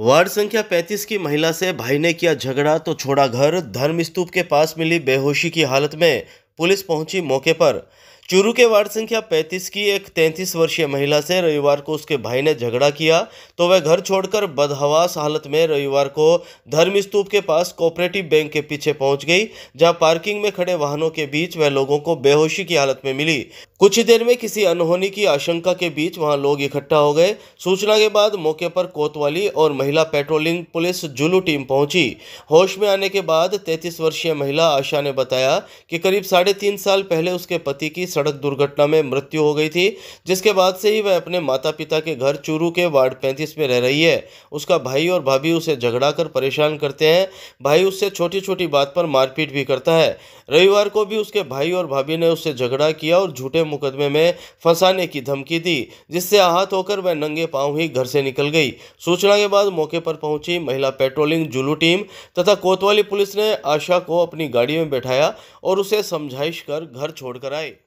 ward संख्या 35 की महिला से भाई ने किया झगड़ा तो छोड़ा घर धर्म स्तूप के पास मिली बेहोशी की हालत में पुलिस पहुंची मौके पर चूरू के वार्ड संख्या 35 की एक 33 वर्षीय महिला से रविवार को उसके भाई ने झगड़ा किया तो वह घर छोड़कर बदहवास हालत में रविवार को धर्म स्तूप के पास कोऑपरेटिव बैंक के पीछे पहुंच गई जहां पार्किंग में खड़े वाहनों के बीच वह लोगों को बेहोशी की हालत में मिली कुछ ही देर में किसी अनहोनी की आशंका के बीच वहां लोग इकट्ठा हो गए सूचना के बाद मौके पर कोतवाली और महिला पेट्रोलिंग पुलिस जुलू टीम पहुंची होश में आने के बाद 33 वर्षीय महिला आशा ने बताया कि करीब साढ़े तीन साल पहले उसके पति की सड़क दुर्घटना में मृत्यु हो गई थी जिसके बाद से ही वह अपने माता पिता के घर चूरू के वार्ड पैंतीस में रह रही है उसका भाई और भाभी उसे झगड़ा कर परेशान करते हैं भाई उससे छोटी छोटी बात पर मारपीट भी करता है रविवार को भी उसके भाई और भाभी ने उससे झगड़ा किया और झूठे मुकदमे में फंसाने की धमकी दी जिससे आहत होकर वह नंगे पांव ही घर से निकल गई सूचना के बाद मौके पर पहुंची महिला पेट्रोलिंग जुलू टीम तथा कोतवाली पुलिस ने आशा को अपनी गाड़ी में बैठाया और उसे समझाइश कर घर छोड़कर आई